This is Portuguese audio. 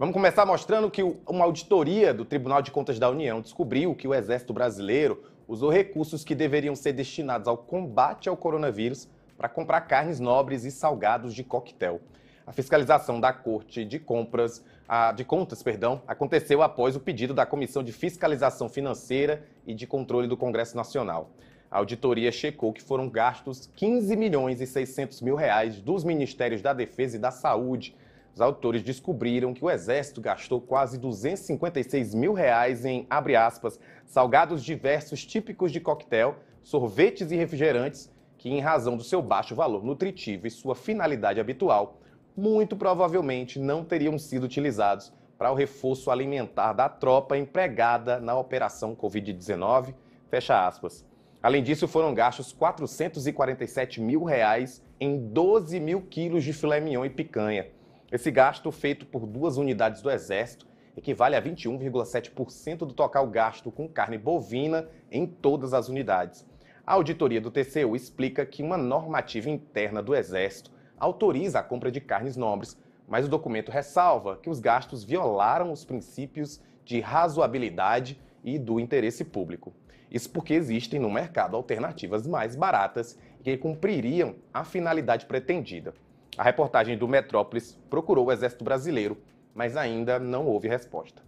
Vamos começar mostrando que uma auditoria do Tribunal de Contas da União descobriu que o Exército Brasileiro usou recursos que deveriam ser destinados ao combate ao coronavírus para comprar carnes nobres e salgados de coquetel. A fiscalização da Corte de Compras, a, de Contas, perdão, aconteceu após o pedido da Comissão de Fiscalização Financeira e de Controle do Congresso Nacional. A auditoria checou que foram gastos 15 milhões e 600 mil reais dos Ministérios da Defesa e da Saúde os autores descobriram que o Exército gastou quase 256 mil reais em, abre aspas, salgados diversos típicos de coquetel, sorvetes e refrigerantes, que, em razão do seu baixo valor nutritivo e sua finalidade habitual, muito provavelmente não teriam sido utilizados para o reforço alimentar da tropa empregada na Operação Covid-19. Fecha aspas. Além disso, foram gastos 447 mil reais em 12 mil quilos de filé mignon e picanha. Esse gasto, feito por duas unidades do Exército, equivale a 21,7% do total gasto com carne bovina em todas as unidades. A auditoria do TCU explica que uma normativa interna do Exército autoriza a compra de carnes nobres, mas o documento ressalva que os gastos violaram os princípios de razoabilidade e do interesse público. Isso porque existem no mercado alternativas mais baratas que cumpririam a finalidade pretendida. A reportagem do Metrópolis procurou o Exército Brasileiro, mas ainda não houve resposta.